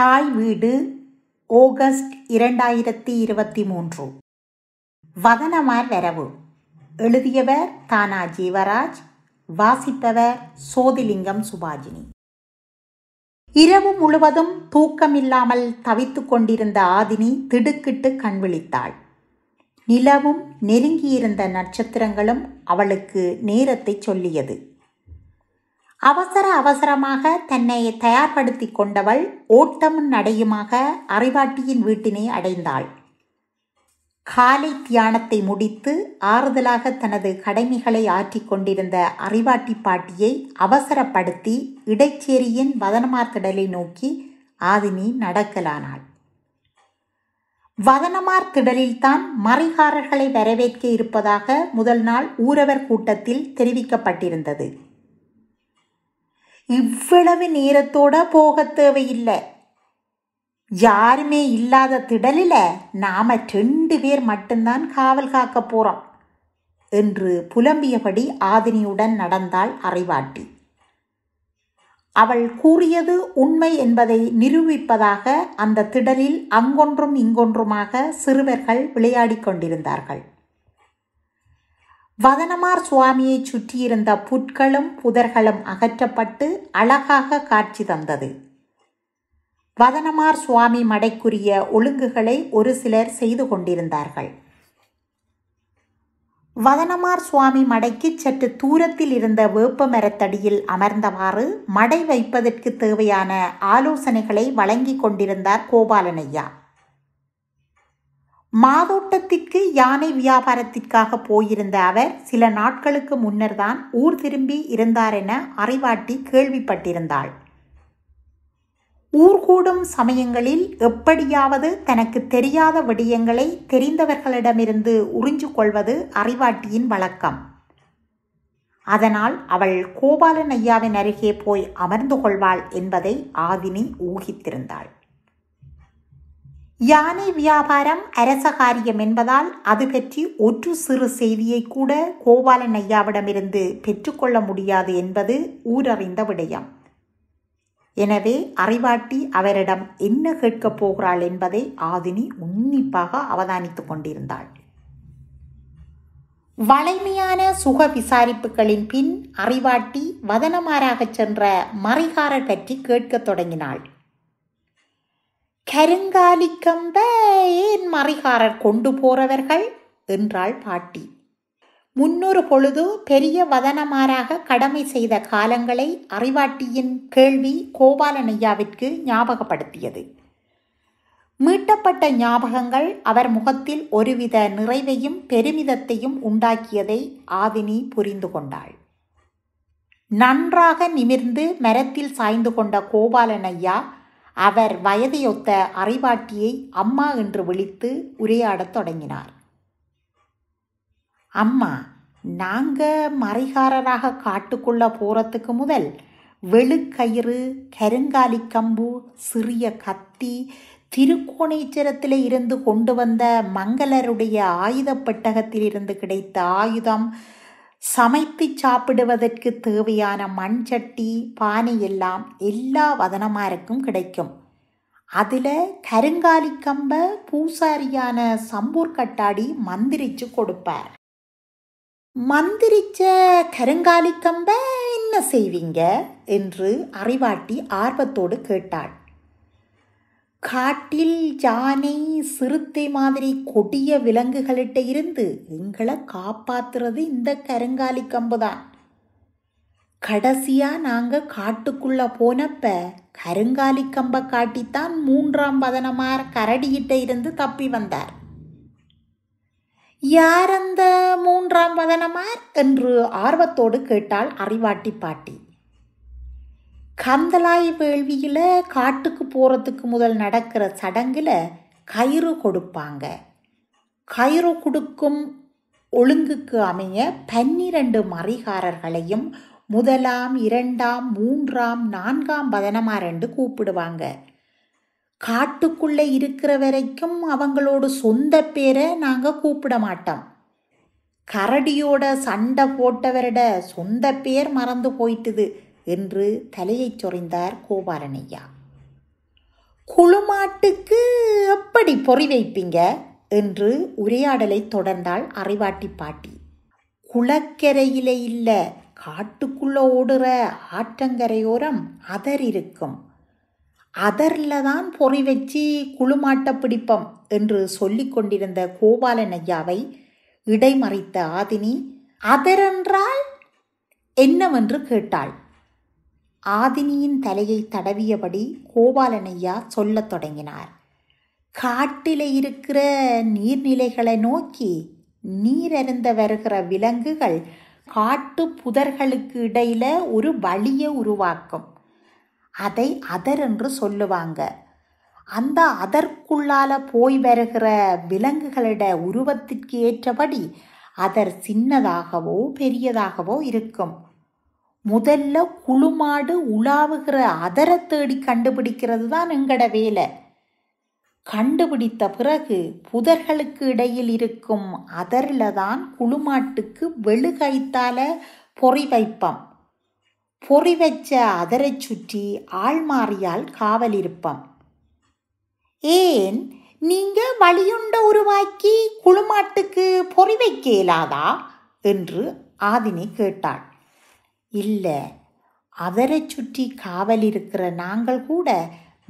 தாய் வீடு ஆகஸ்ட் இரண்டாயிரத்தி இருபத்தி மூன்று வதனமார் வரவு எழுதியவர் தானா ஜீவராஜ் வாசித்தவர் சோதிலிங்கம் சுபாஜினி இரவு முழுவதும் தூக்கமில்லாமல் தவித்துக் கொண்டிருந்த ஆதினி திடுக்கிட்டு கண் விழித்தாள் நிலவும் நெருங்கியிருந்த நட்சத்திரங்களும் அவளுக்கு நேரத்தை சொல்லியது அவசர அவசரமாக தன்னை தயார்படுத்தி கொண்டவள் ஓட்டமும் நடையுமாக அறிவாட்டியின் வீட்டினை அடைந்தாள் காலை தியானத்தை முடித்து ஆறுதலாக தனது கடமைகளை ஆற்றிக் கொண்டிருந்த அறிவாட்டி பாட்டியை அவசரப்படுத்தி இடைச்சேரியின் வதனமார்த்திடலை நோக்கி ஆதினி நடக்கலானாள் வதனமார் திடலில்தான் மறைகாரர்களை வரவேற்க இருப்பதாக முதல் நாள் ஊரவர் கூட்டத்தில் தெரிவிக்கப்பட்டிருந்தது இவ்வளவு நேரத்தோட போக தேவையில்லை யாருமே இல்லாத திடலில் நாம் ரெண்டு பேர் மட்டும்தான் காவல் காக்க போகிறோம் என்று புலம்பியபடி ஆதினியுடன் நடந்தாள் அறைவாட்டி அவள் கூறியது உண்மை என்பதை நிரூபிப்பதாக அந்த திடலில் அங்கொன்றும் இங்கொன்றுமாக சிறுவர்கள் விளையாடிக் கொண்டிருந்தார்கள் வதனமார் சுவாமியை சுற்றியிருந்த புற்களும் புதர்களும் அகற்றப்பட்டு அழகாக காட்சி தந்தது வதனமார் சுவாமி மடைக்குரிய ஒழுங்குகளை ஒரு சிலர் செய்து கொண்டிருந்தார்கள் வதனமார் சுவாமி மடைக்கு சற்று தூரத்தில் இருந்த வேப்ப மரத்தடியில் அமர்ந்தவாறு மடை வைப்பதற்கு தேவையான ஆலோசனைகளை வழங்கி கொண்டிருந்தார் கோபாலனையா மாதோட்டத்திற்கு யானை வியாபாரத்திற்காக போயிருந்த அவர் சில நாட்களுக்கு முன்னர்தான் ஊர் திரும்பி இருந்தார் என அறிவாட்டி கேள்விப்பட்டிருந்தாள் ஊர் கூடும் சமயங்களில் எப்படியாவது தனக்கு தெரியாத விடயங்களை தெரிந்தவர்களிடமிருந்து உறிஞ்சு கொள்வது அறிவாட்டியின் வழக்கம் அதனால் அவள் கோபாலன் ஐயாவின் அருகே போய் அமர்ந்து கொள்வாள் என்பதை ஆதினி ஊகித்திருந்தாள் யானை வியாபாரம் அரச காரியம் என்பதால் அது பற்றி ஒற்று சிறு செய்தியை கூட கோபாலன் ஐயாவிடமிருந்து பெற்றுக்கொள்ள முடியாது என்பது ஊரறிந்த விடயம் எனவே அறிவாட்டி அவரிடம் என்ன கேட்கப் போகிறாள் என்பதை ஆதினி உன்னிப்பாக அவதானித்துக் கொண்டிருந்தாள் வளைமையான சுக விசாரிப்புகளின் பின் அறிவாட்டி வதனமாராகச் சென்ற மறைகாரர் பற்றி கேட்கத் தொடங்கினாள் கம்ப ஏன் மறிகாரர் கொண்டு போறவர்கள் என்றாள் பாட்டி முன்னொரு பொழுது பெரிய வதனமாராக கடமை செய்த காலங்களை அறிவாட்டியின் கேள்வி கோபாலனையாவிற்கு ஞாபகப்படுத்தியது மீட்டப்பட்ட ஞாபகங்கள் அவர் முகத்தில் ஒருவித நிறைவையும் பெருமிதத்தையும் உண்டாக்கியதை ஆதினி புரிந்து கொண்டாள் நன்றாக நிமிர்ந்து மரத்தில் சாய்ந்து கொண்ட கோபாலனையா அவர் வயதையொத்த அறிவாட்டியை அம்மா என்று விழித்து உரையாடத் தொடங்கினார் அம்மா நாங்கள் மறைகாரராக காட்டுக்குள்ளே போறதுக்கு முதல் வெளுக்கயிறு கருங்காலி கம்பு சிறிய கத்தி திருக்கோணேச்சரத்தில் இருந்து கொண்டு வந்த மங்களருடைய பெட்டகத்தில் இருந்து கிடைத்த ஆயுதம் சமைத்து சாப்பிடுவதற்கு தேவையான மண் சட்டி பானை எல்லாம் எல்லா வதனமாருக்கும் கிடைக்கும் அதில் கருங்காலி கம்ப பூசாரியான சம்பூர் கட்டாடி மந்திரிச்சு கொடுப்பார் மந்திரிச்ச கருங்காலி கம்ப என்ன செய்வீங்க என்று அறிவாட்டி ஆர்வத்தோடு கேட்டாள் காட்டில் யானை சிறுத்தை மாதிரி கொடிய விலங்குகளிட்ட இருந்து எங்களை காப்பாத்துறது இந்த கருங்காலி கம்பு தான் கடைசியாக நாங்கள் காட்டுக்குள்ளே போனப்ப கருங்காலி கம்பை காட்டித்தான் மூன்றாம் பதனமார் கரடியிட்ட இருந்து தப்பி வந்தார் யார் அந்த மூன்றாம் பதனமார் என்று ஆர்வத்தோடு கேட்டாள் அறிவாட்டி பாட்டி கந்தலாய் வேள்வியில் காட்டுக்கு போகிறதுக்கு முதல் நடக்கிற சடங்கில் கயிறு கொடுப்பாங்க கயிறு கொடுக்கும் ஒழுங்குக்கு அமைய பன்னிரண்டு மறிகாரர்களையும் முதலாம் இரண்டாம் மூன்றாம் நான்காம் பதனமா ரெண்டு கூப்பிடுவாங்க காட்டுக்குள்ளே இருக்கிற வரைக்கும் அவங்களோட சொந்த பேரை நாங்கள் கூப்பிட மாட்டோம் கரடியோட சண்டை போட்டவரிட சொந்த பேர் மறந்து போயிட்டுது என்று தலையைச் சொறிந்தார் கோபாலனையா குளுமாட்டுக்கு எப்படி பொறி வைப்பீங்க என்று உரையாடலை தொடர்ந்தாள் அறிவாட்டி பாட்டி குளக்கரையிலே இல்ல காட்டுக்குள்ள ஓடுற ஆற்றங்கரையோரம் அதர் இருக்கும் அதர்ல தான் பொறி வச்சு குளுமாட்ட பிடிப்பம் என்று சொல்லி கொண்டிருந்த கோபாலன் ஐயாவை இடைமறித்த ஆதினி அதரென்றால் என்னவென்று கேட்டாள் ஆதினியின் தலையை தடவியபடி கோபாலனையா சொல்லத் தொடங்கினார் காட்டில் இருக்கிற நீர்நிலைகளை நோக்கி நீரருந்த வருகிற விலங்குகள் காட்டு புதர்களுக்கு இடையில ஒரு வழியை உருவாக்கும் அதை அதர் என்று சொல்லுவாங்க அந்த அதற்குள்ளால போய் வருகிற விலங்குகளிட உருவத்திற்கு ஏற்றபடி அதர் சின்னதாகவோ பெரியதாகவோ இருக்கும் முதல்ல குழுமாடு உலாவுகிற அதரை தேடி கண்டுபிடிக்கிறது தான் எங்கட வேலை கண்டுபிடித்த பிறகு புதர்களுக்கு இடையில் இருக்கும் அதரில் தான் குழுமாட்டுக்கு வெளுகைத்தால பொறி வைப்பம் பொறி வச்ச அதரை சுற்றி ஆள்மாறியால் காவல் இருப்பம் ஏன் நீங்க வழியுண்ட உருவாக்கி குழுமாட்டுக்கு பொறி வைக்க என்று ஆதினி கேட்டாள் இல்லை அவரை சுற்றி காவல் இருக்கிற நாங்கள் கூட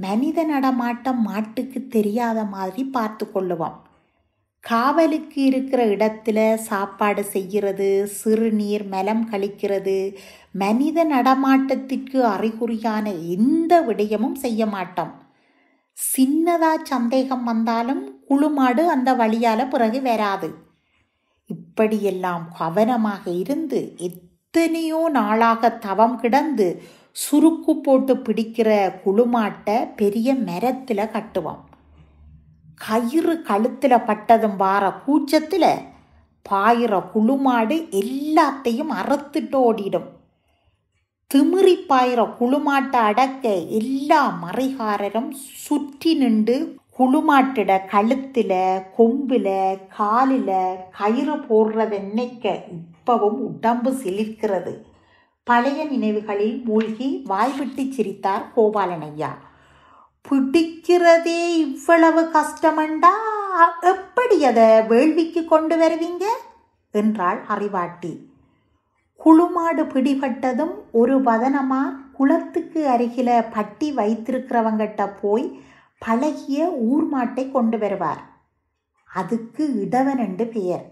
மனித நடமாட்டம் மாட்டுக்கு தெரியாத மாதிரி பார்த்து கொள்ளுவோம் காவலுக்கு இருக்கிற இடத்துல சாப்பாடு செய்கிறது சிறுநீர் மலம் கழிக்கிறது மனித நடமாட்டத்திற்கு அறிகுறியான எந்த விடயமும் செய்ய மாட்டோம் சின்னதா சந்தேகம் வந்தாலும் குழுமாடு அந்த வழியால் பிறகு வராது இப்படியெல்லாம் கவனமாக இருந்து எத்தனையோ நாளாக தவம் கிடந்து சுருக்கு போட்டு பிடிக்கிற குளுமாட்டை பெரிய மரத்தில் கட்டுவோம் கயிறு கழுத்தில் பட்டதும் வார கூச்சத்தில் பாயிற குளுமாடு எல்லாத்தையும் அறுத்துட்டு ஓடிடும் திமிரி பாயிற குளுமாட்டை அடக்க எல்லா மறைகாரரும் சுற்றி நின்று குளுமாட்டிட கழுத்தில் கொம்பில் காலில் கயிறு போடுறதை நினைக்க இப்பவும் உடம்பு சிலிர்க்கிறது பழைய நினைவுகளில் மூழ்கி வாய்விட்டு சிரித்தார் கோபாலனையா பிடிக்கிறதே இவ்வளவு கஷ்டமண்டா எப்படி அதை வேள்விக்கு கொண்டு வருவீங்க என்றாள் அறிவாட்டி குழுமாடு பிடிபட்டதும் ஒரு வதனமா குளத்துக்கு அருகில பட்டி வைத்திருக்கிறவங்கிட்ட போய் பழகிய ஊர் மாட்டை கொண்டு வருவார் அதுக்கு இடவன் என்று பெயர்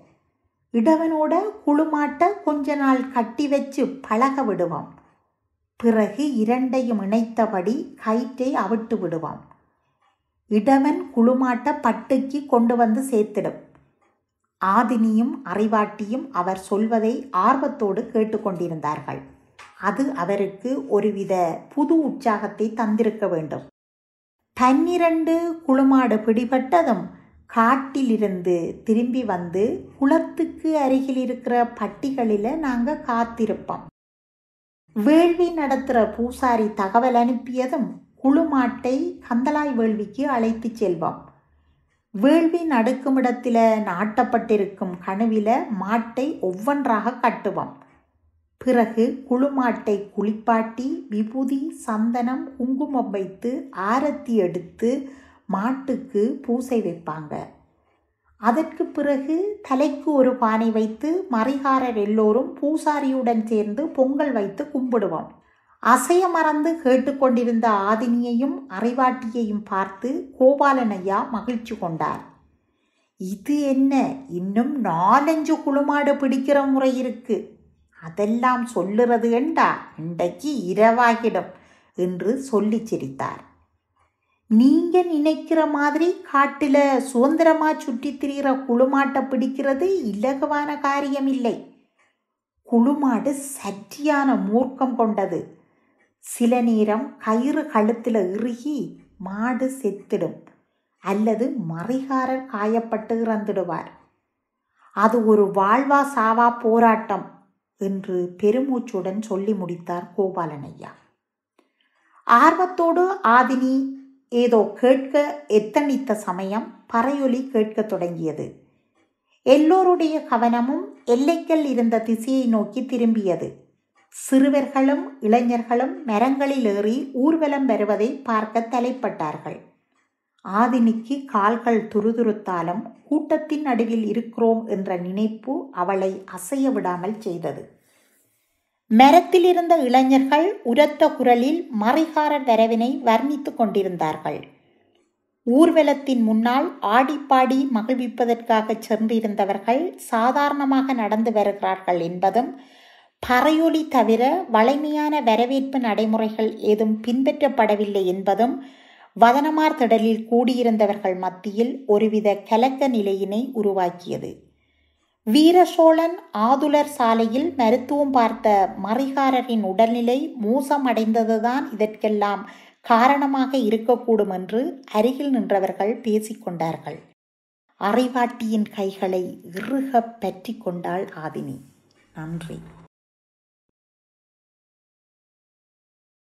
இடவனோட குழுமாட்ட கொஞ்ச நாள் கட்டி வச்சு பழக விடுவான் பிறகு இரண்டையும் இணைத்தபடி கயிற்றை அவிட்டு விடுவான் இடவன் குழுமாட்ட பட்டுக்கு கொண்டு வந்து சேர்த்திடும் ஆதினியும் அறிவாட்டியும் அவர் சொல்வதை ஆர்வத்தோடு கேட்டுக்கொண்டிருந்தார்கள் அது அவருக்கு ஒருவித புது உற்சாகத்தை தந்திருக்க வேண்டும் பன்னிரண்டு குழுமாடு பிடிபட்டதும் காட்டிலிருந்து திரும்பி வந்து குளத்துக்கு அருகில் இருக்கிற பட்டிகளில் நாங்கள் காத்திருப்போம் வேள்வி நடத்துகிற பூசாரி தகவல் அனுப்பியதும் குழு மாட்டை கந்தலாய் வேள்விக்கு அழைத்து செல்வோம் வேள்வி நடக்கும் இடத்துல நாட்டப்பட்டிருக்கும் கனவில மாட்டை ஒவ்வொன்றாக கட்டுவோம் பிறகு குழுமாட்டை குளிப்பாட்டி விபூதி சந்தனம் குங்குமம் வைத்து ஆரத்தி எடுத்து மாட்டுக்கு பூசை வைப்பாங்க அதற்கு பிறகு தலைக்கு ஒரு பானை வைத்து மரிகாரர் எல்லோரும் பூசாரியுடன் சேர்ந்து பொங்கல் வைத்து கும்பிடுவோம் அசைய மறந்து கேட்டுக்கொண்டிருந்த ஆதினியையும் அறிவாட்டியையும் பார்த்து கோபாலனையா மகிழ்ச்சி கொண்டார் இது என்ன இன்னும் நாலஞ்சு குளுமாடு பிடிக்கிற முறை இருக்கு அதெல்லாம் சொல்லுறது என்றா இன்றைக்கு இரவாகிடும் என்று சொல்லி சிரித்தார் நீங்கள் நினைக்கிற மாதிரி காட்டில் சுதந்திரமாக சுற்றி திரிகிற குழுமாட்டை பிடிக்கிறது இலகுவான காரியம் இல்லை குழுமாடு சற்றியான மூர்க்கம் கொண்டது சில நேரம் கயிறு கழுத்தில் இறுகி மாடு செத்திடும் அல்லது மறிகாரர் காயப்பட்டு இறந்துடுவார் அது ஒரு வாழ்வா சாவா போராட்டம் என்று பெருமூச்சுடன் சொல்லி முடித்தார் கோபாலனையா ஆர்வத்தோடு ஆதினி ஏதோ கேட்க எத்தனித்த சமயம் பறையொலி கேட்கத் தொடங்கியது எல்லோருடைய கவனமும் எல்லைக்கல் இருந்த திசையை நோக்கி திரும்பியது சிறுவர்களும் இளைஞர்களும் மரங்களில் ஏறி ஊர்வலம் வருவதை பார்க்க தலைப்பட்டார்கள் ஆதினிக்கு கால்கள் துருதுருத்தாலும் கூட்டத்தின் நடுவில் இருக்கிறோம் என்ற நினைப்பு அவளை அசைய விடாமல் செய்தது மரத்தில் இருந்த இளைஞர்கள் உரத்த குரலில் மறைகார வரவினை வர்ணித்துக் கொண்டிருந்தார்கள் ஊர்வலத்தின் முன்னால் ஆடிப்பாடி மகிழ்விப்பதற்காக சென்றிருந்தவர்கள் சாதாரணமாக நடந்து வருகிறார்கள் என்பதும் பறையொலி தவிர வளைமையான வரவேற்பு நடைமுறைகள் ஏதும் பின்பற்றப்படவில்லை என்பதும் வதனமார் திடலில் கூடியிருந்தவர்கள் மத்தியில் ஒருவித கலக்க நிலையினை உருவாக்கியது வீரசோழன் ஆதுலர் சாலையில் மருத்துவம் பார்த்த மறைகாரரின் உடல்நிலை மோசமடைந்ததுதான் இதற்கெல்லாம் காரணமாக இருக்கக்கூடும் என்று அருகில் நின்றவர்கள் பேசிக்கொண்டார்கள் அறைவாட்டியின் கைகளை இறுகப் பற்றி கொண்டாள் ஆதினி நன்றி